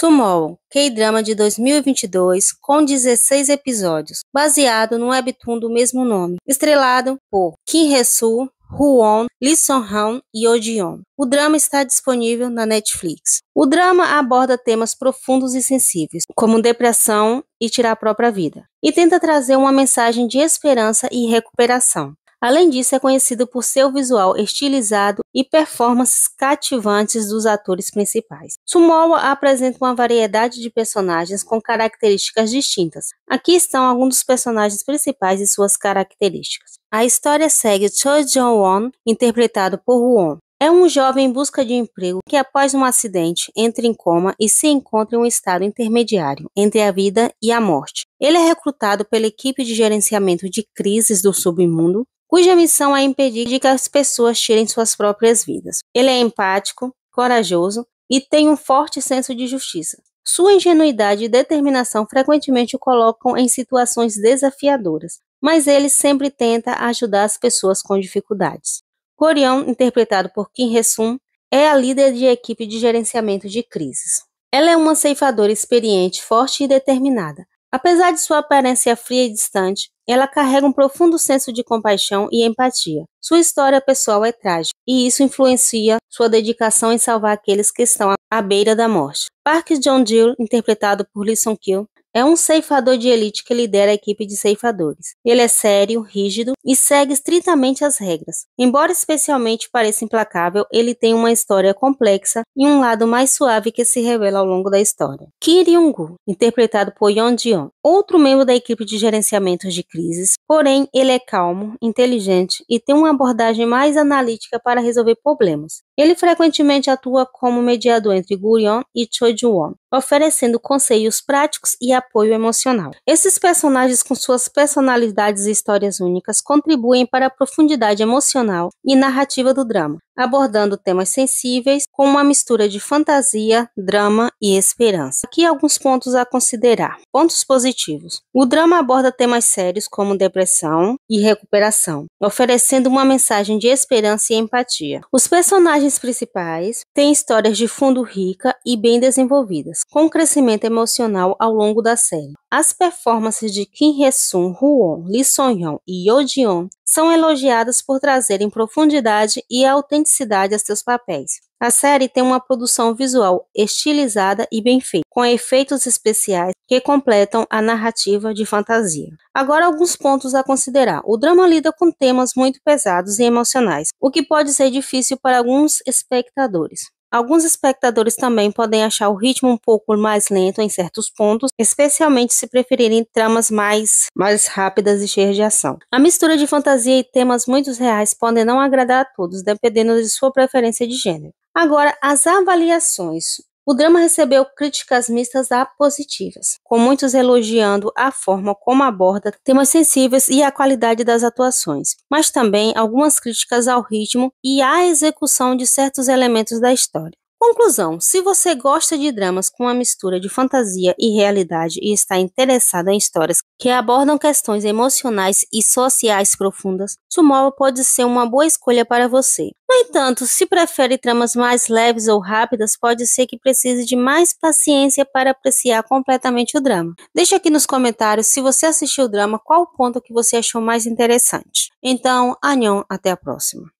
Sumol, K-drama de 2022 com 16 episódios, baseado no webtoon do mesmo nome, estrelado por Kim Hesu, Huon, Lee Song-han e Odeon. O drama está disponível na Netflix. O drama aborda temas profundos e sensíveis, como depressão e tirar a própria vida, e tenta trazer uma mensagem de esperança e recuperação. Além disso, é conhecido por seu visual estilizado e performances cativantes dos atores principais. Sumowa apresenta uma variedade de personagens com características distintas. Aqui estão alguns dos personagens principais e suas características. A história segue Choi Jong-won, interpretado por Won, é um jovem em busca de emprego que, após um acidente, entra em coma e se encontra em um estado intermediário entre a vida e a morte. Ele é recrutado pela equipe de gerenciamento de crises do submundo cuja missão é impedir que as pessoas tirem suas próprias vidas. Ele é empático, corajoso e tem um forte senso de justiça. Sua ingenuidade e determinação frequentemente o colocam em situações desafiadoras, mas ele sempre tenta ajudar as pessoas com dificuldades. Corião, interpretado por Kim Hesun, é a líder de equipe de gerenciamento de crises. Ela é uma ceifadora experiente, forte e determinada, Apesar de sua aparência fria e distante, ela carrega um profundo senso de compaixão e empatia. Sua história pessoal é trágica, e isso influencia sua dedicação em salvar aqueles que estão à beira da morte. Park John Dill, interpretado por Lee Sung Kyu, é um ceifador de elite que lidera a equipe de ceifadores. Ele é sério, rígido e segue estritamente as regras. Embora especialmente pareça implacável, ele tem uma história complexa e um lado mais suave que se revela ao longo da história. kiryung gu interpretado por Yon ji outro membro da equipe de gerenciamento de crises, porém ele é calmo, inteligente e tem uma abordagem mais analítica para resolver problemas. Ele frequentemente atua como mediador entre Guryeon e Chojuon, oferecendo conselhos práticos e apoio emocional. Esses personagens, com suas personalidades e histórias únicas, contribuem para a profundidade emocional e narrativa do drama, abordando temas sensíveis com uma mistura de fantasia, drama e esperança. Aqui alguns pontos a considerar. Pontos positivos. O drama aborda temas sérios como depressão e recuperação, oferecendo uma mensagem de esperança e empatia. Os personagens personagens principais têm histórias de fundo rica e bem desenvolvidas, com crescimento emocional ao longo da série. As performances de Kim Hye-sun, Huon, Lee Song-yeon e Yo Ji-on são elogiadas por trazerem profundidade e autenticidade a seus papéis, a série tem uma produção visual estilizada e bem feita, com efeitos especiais que completam a narrativa de fantasia. Agora, alguns pontos a considerar. O drama lida com temas muito pesados e emocionais, o que pode ser difícil para alguns espectadores. Alguns espectadores também podem achar o ritmo um pouco mais lento em certos pontos, especialmente se preferirem tramas mais, mais rápidas e cheias de ação. A mistura de fantasia e temas muito reais podem não agradar a todos, dependendo de sua preferência de gênero. Agora, as avaliações. O drama recebeu críticas mistas a positivas, com muitos elogiando a forma como aborda temas sensíveis e a qualidade das atuações, mas também algumas críticas ao ritmo e à execução de certos elementos da história. Conclusão: se você gosta de dramas com uma mistura de fantasia e realidade e está interessado em histórias que abordam questões emocionais e sociais profundas, Sumova pode ser uma boa escolha para você. No entanto, se prefere tramas mais leves ou rápidas, pode ser que precise de mais paciência para apreciar completamente o drama. Deixe aqui nos comentários se você assistiu o drama, qual o ponto que você achou mais interessante. Então, Anion, até a próxima.